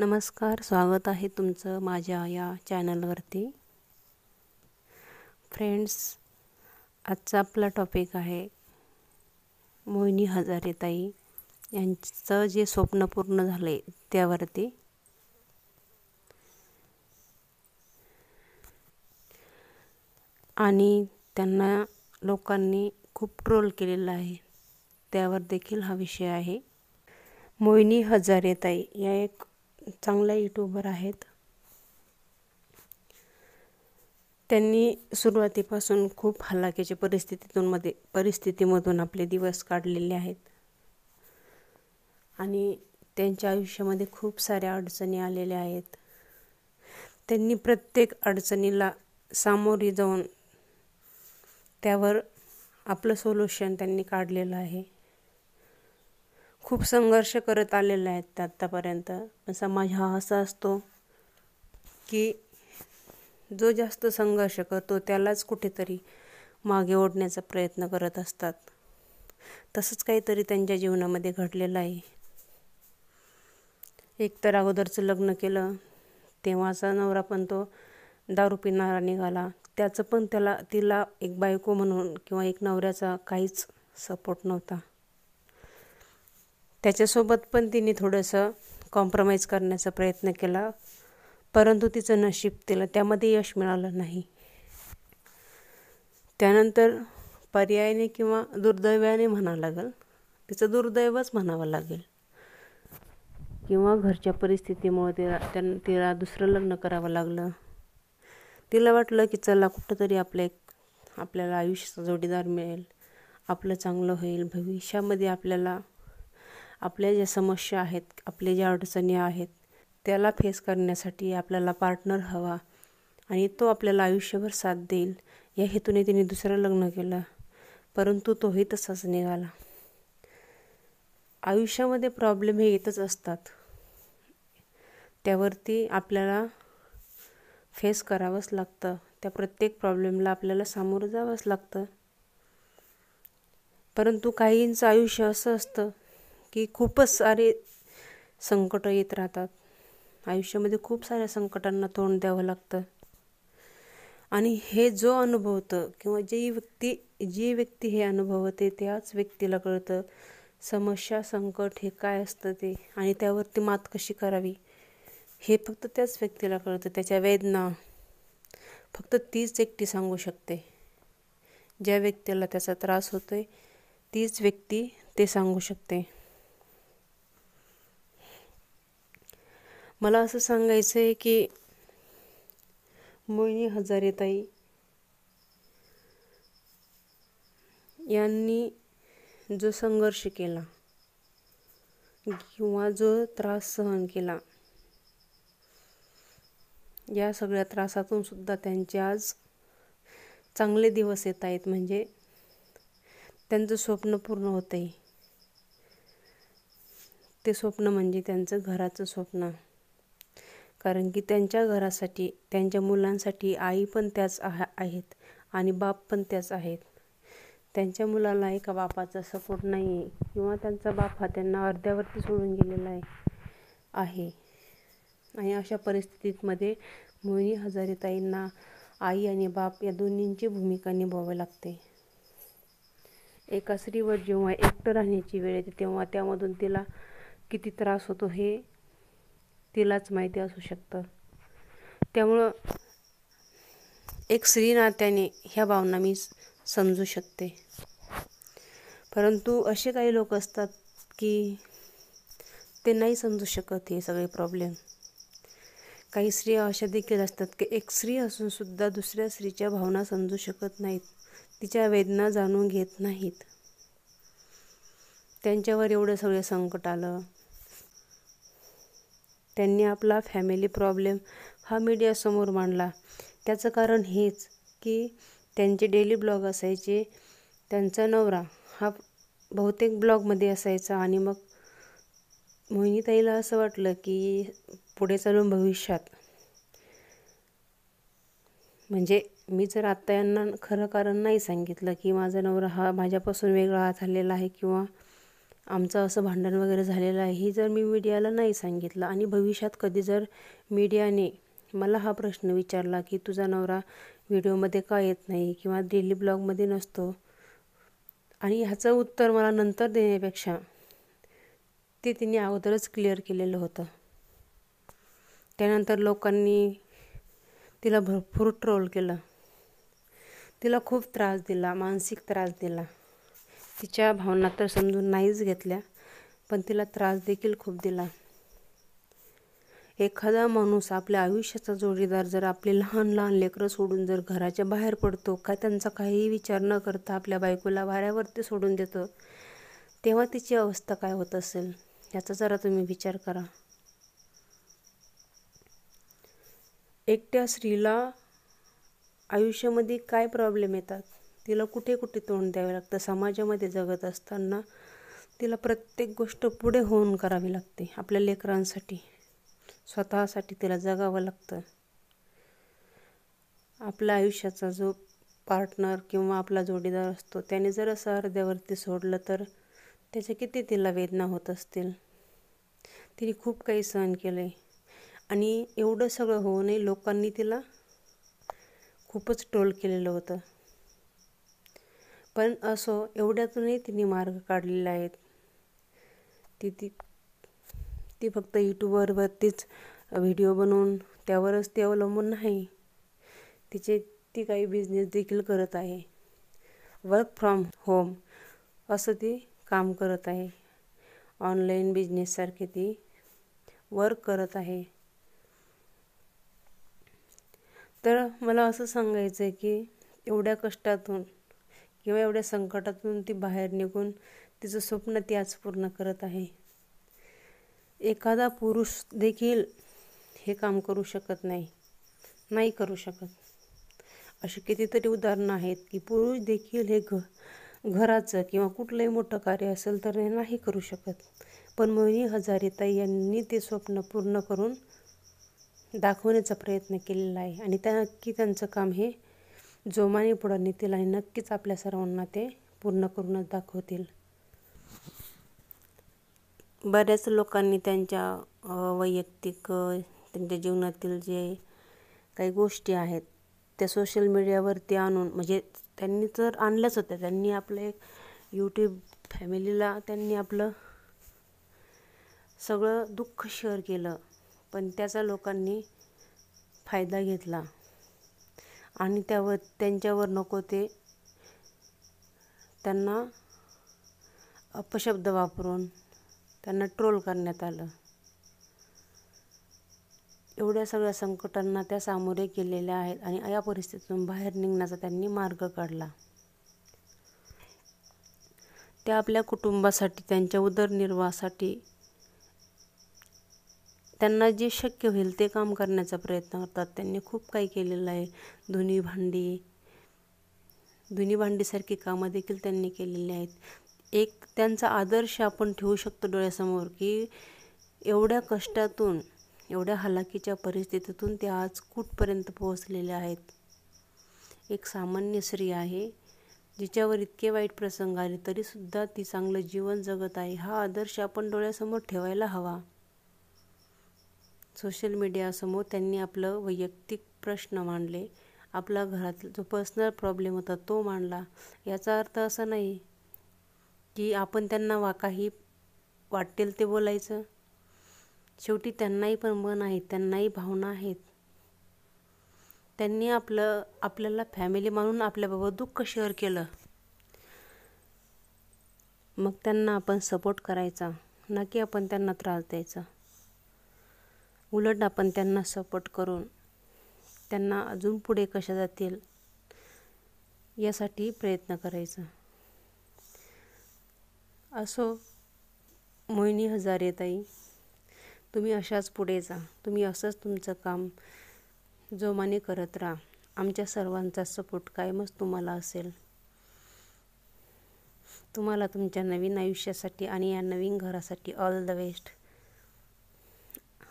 नमस्कार स्वागत आहे तुमचं माझ्या या चॅनलवरती फ्रेंड्स आजचा आपला टॉपिक आहे मोहिनी हजारेताई यांचं जे स्वप्न पूर्ण झाले त्यावरती आणि त्यांना लोकांनी खूप ट्रोल केलेला आहे त्यावर देखील हा विषय आहे मोहिनी हजारेताई या एक चांगल्या यूट्यूबर आहेत त्यांनी सुरुवातीपासून खूप हलाखीच्या परिस्थितीतून मध्ये परिस्थितीमधून आपले दिवस काढलेले आहेत आणि त्यांच्या आयुष्यामध्ये खूप साऱ्या अडचणी आलेल्या आहेत त्यांनी प्रत्येक अडचणीला सामोरी जाऊन त्यावर आपलं सोल्युशन त्यांनी काढलेलं आहे खूप संघर्ष करत आलेले आहेत आत्तापर्यंत पण समाज हा असा असतो की जो जास्त संघर्ष करतो त्यालाच कुठेतरी मागे ओढण्याचा प्रयत्न करत असतात तसंच काहीतरी त्यांच्या जीवनामध्ये घडलेलं आहे एकतर अगोदरचं लग्न केलं तेव्हाचा नवरा पण तो दारू पिणारा निघाला त्याचं पण त्याला तिला एक बायको म्हणून किंवा एक नवऱ्याचा काहीच सपोर्ट नव्हता त्याच्यासोबत पण तिने थोडंसं कॉम्प्रोमाइज करण्याचा प्रयत्न केला परंतु तिचं नशीब तिला त्यामध्ये यश मिळालं नाही त्यानंतर पर्यायाने किंवा दुर्दैवाने म्हणावं लागेल तिचं दुर्दैवच म्हणावं लागेल किंवा घरच्या परिस्थितीमुळे तिला त्यां तिला दुसरं लग्न करावं लागलं तिला वाटलं की चला कुठंतरी आपलं एक आपल्याला आयुष्याचा जोडीदार मिळेल आपलं चांगलं होईल भविष्यामध्ये आपल्याला आपल्या ज्या समस्या आहेत आपल्या ज्या अडचणी आहेत त्याला फेस करण्यासाठी आपल्याला पार्टनर हवा आणि तो आपल्याला आयुष्यभर साथ देईल या हेतूने तिने दुसरं लग्न केलं परंतु तोही तसाच निघाला आयुष्यामध्ये प्रॉब्लेम हे येतच असतात त्यावरती आपल्याला फेस करावंच लागतं त्या प्रत्येक प्रॉब्लेमला आपल्याला सामोरं जावंच लागतं परंतु काहींचं आयुष्य असं असतं की खूपच सारे संकटं येत राहतात आयुष्यामध्ये खूप साऱ्या संकटांना तोंड द्यावं लागतं आणि हे जो अनुभवतं किंवा जी व्यक्ती जी व्यक्ती हे अनुभवते त्याच व्यक्तीला कळतं समस्या संकट हे काय असतं ते आणि त्यावरती मात कशी करावी हे फक्त त्याच व्यक्तीला कळतं त्याच्या वेदना फक्त तीच एकटी सांगू शकते ज्या व्यक्तीला त्याचा त्रास होतो आहे तीच व्यक्ती ते सांगू शकते मला असं सांगायचं आहे की मोहिनी हजारेताई यांनी जो संघर्ष केला किंवा जो त्रास सहन केला या सगळ्या त्रासातून सुद्धा त्यांचे आज चांगले दिवस येत आहेत म्हणजे त्यांचं स्वप्न पूर्ण होतंय आहे ते स्वप्न म्हणजे त्यांचं घराचं स्वप्न कारण की त्यांच्या घरासाठी त्यांच्या मुलांसाठी आई पण त्याच आहेत आणि बाप पण त्याच आहेत त्यांच्या मुलाला एका बापाचा सपोर्ट नाही आहे किंवा त्यांचा बाप हा त्यांना अर्ध्यावरती सोडून गेलेला आहे आणि अशा परिस्थितीमध्ये मोहिनी हजारेताईंना आई आणि बाप या दोन्हींची भूमिका निभावावी लागते एका स्त्रीवर जेव्हा एकटं राहण्याची वेळ येते तेव्हा त्यामधून तिला किती त्रास होतो हे तिलाच माहिती असू शकतं त्यामुळं एक स्त्री नात्याने ह्या भावना मी समजू शकते परंतु असे काही लोक असतात की ते नाही समजू शकत हे सगळे प्रॉब्लेम काही स्त्रिया अशा देखील असतात की एक स्त्री असूनसुद्धा दुसऱ्या स्त्रीच्या भावना समजू शकत नाहीत तिच्या वेदना जाणून घेत नाहीत त्यांच्यावर एवढं सगळं संकट आलं त्यांनी आपला फॅमिली प्रॉब्लेम हा मीडियासमोर मांडला त्याचं कारण हेच की त्यांचे डेली ब्लॉग असायचे त्यांचा नवरा हा बहुतेक ब्लॉगमध्ये असायचा आणि मग मोहिनीताईला असं वाटलं की पुढे चालून भविष्यात म्हणजे मी जर आत्ता यांना खरं कारण नाही सांगितलं की माझा नवरा हा माझ्यापासून वेगळा झालेला आहे किंवा आमचं असं भांडण वगैरे झालेलं आहे हे जर मी मीडियाला नाही सांगितलं आणि भविष्यात कधी जर मीडियाने मला हा प्रश्न विचारला की तुझा नवरा व्हिडिओमध्ये का येत नाही किंवा डेली ब्लॉगमध्ये नसतो आणि ह्याचं उत्तर मला नंतर देण्यापेक्षा ते तिने अगोदरच क्लिअर केलेलं होतं त्यानंतर लोकांनी तिला भरपूर ट्रोल केलं तिला खूप त्रास दिला मानसिक त्रास दिला तिच्या भावना तर समजून नाहीच घेतल्या पण तिला त्रास देखील खूप दिला एखादा माणूस आपल्या आयुष्याचा जोडीदार जर आपले लहान लहान लेकरं सोडून जर घराच्या बाहेर पडतो का त्यांचा काहीही विचार न करता आपल्या बायकोला वाऱ्यावरती सोडून देतो तेव्हा तिची अवस्था काय होत असेल याचा जरा तुम्ही विचार करा एकट्या स्त्रीला आयुष्यामध्ये काय प्रॉब्लेम येतात तिला कुठे कुठे तोंड द्यावे लागतं समाजामध्ये जगत असताना तिला प्रत्येक गोष्ट पुढे होऊन करावी लागते आपल्या लेकरांसाठी स्वतःसाठी तिला जगावं लागतं आपल्या आयुष्याचा जो पार्टनर किंवा आपला जोडीदार असतो त्याने जर असं अर्ध्यावरती सोडलं तर त्याच्या किती तिला वेदना होत असतील तिने खूप काही सहन केलं आहे आणि एवढं सगळं होऊनही लोकांनी तिला खूपच टोल केलेलं होतं पण असो एवढ्यातूनही तिने मार्ग काढलेला आहेत ती ती ती फक्त यूट्यूबवरतीच व्हिडिओ बनवून त्यावरच ती अवलंबून नाही तिचे ती काही बिझनेस देखील करत आहे वर्क फ्रॉम होम असं ती काम करत आहे ऑनलाईन बिझनेससारखे ती वर्क करत आहे तर मला असं सांगायचं आहे की एवढ्या कष्टातून किंवा एवढ्या संकटातून ती बाहेर निघून तिचं स्वप्न ती आज पूर्ण करत आहे एखादा पुरुष देखील हे काम करू शकत नाही नाही करू शकत अशी कितीतरी उदाहरणं आहेत की पुरुष देखील हे घ घराचं किंवा कुठलंही मोठं कार्य असेल तर हे नाही करू शकत पण मोहिनी हजारिताई यांनी ते स्वप्न पूर्ण करून दाखवण्याचा प्रयत्न केलेला आहे आणि त्या नक्की त्यांचं काम हे जोमाने पुढं नेतील आणि नक्कीच आपल्या सर्वांना ते पूर्ण करूनच दाखवतील बऱ्याच लोकांनी त्यांच्या वैयक्तिक त्यांच्या जीवनातील जे काही गोष्टी आहेत त्या सोशल मीडियावरती आणून म्हणजे त्यांनी तर आणलंच होतं त्यांनी आपलं एक यूट्यूब फॅमिलीला त्यांनी आपलं सगळं दुःख शेअर केलं पण त्याचा लोकांनी फायदा घेतला आणि त्यावर त्यांच्यावर नको ते त्यांना अपशब्द वापरून त्यांना ट्रोल करण्यात आलं एवढ्या सगळ्या संकटांना त्या सामोरे गेलेल्या आहेत आणि या परिस्थितीतून बाहेर निघण्याचा त्यांनी मार्ग काढला त्या आपल्या कुटुंबासाठी त्यांच्या उदरनिर्वाहासाठी त्यांना जे शक्य होईल ते काम करण्याचा प्रयत्न करतात त्यांनी खूप काही केलेलं आहे धुनी भांडी धुनी भांडीसारखी कामं देखील त्यांनी केलेली आहेत एक त्यांचा आदर्श आपण ठेवू शकतो डोळ्यासमोर की एवढ्या कष्टातून एवढ्या हलाकीच्या परिस्थितीतून ते आज कुठपर्यंत पोहोचलेले आहेत एक सामान्य स्त्री आहे जिच्यावर इतके वाईट प्रसंग आले तरीसुद्धा ती चांगलं जीवन जगत आहे हा आदर्श आपण डोळ्यासमोर ठेवायला हवा सोशल मीडियासमोर त्यांनी आपलं वैयक्तिक प्रश्न मांडले आपला घरात जो पर्सनल प्रॉब्लेम होता तो मांडला याचा अर्थ असा नाही की आपण त्यांना वा काही वाटेल ते बोलायचं शेवटी त्यांनाही पण मन आहे त्यांनाही भावना आहेत त्यांनी आपलं आपल्याला फॅमिली मानून आपल्याबाबत दुःख शेअर केलं मग त्यांना आपण सपोर्ट करायचा ना की आपण त्यांना त्रास द्यायचा उलट आपण त्यांना सपोर्ट करून त्यांना अजून पुढे कशा जातील यासाठी प्रयत्न करायचा असो मोहिनी हजारे ताई तुम्ही अशाच पुढे जा तुम्ही असंच तुमचं काम जोमाने करत राहा आमच्या सर्वांचा सपोर्ट कायमच तुम्हाला असेल तुम्हाला तुमच्या नवीन आयुष्यासाठी आणि या नवीन घरासाठी ऑल द बेस्ट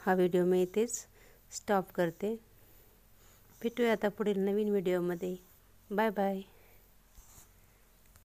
हा व्हिडिओ मी इथेच स्टॉप करते भेटूया आता पुढील नवीन व्हिडिओमध्ये बाय बाय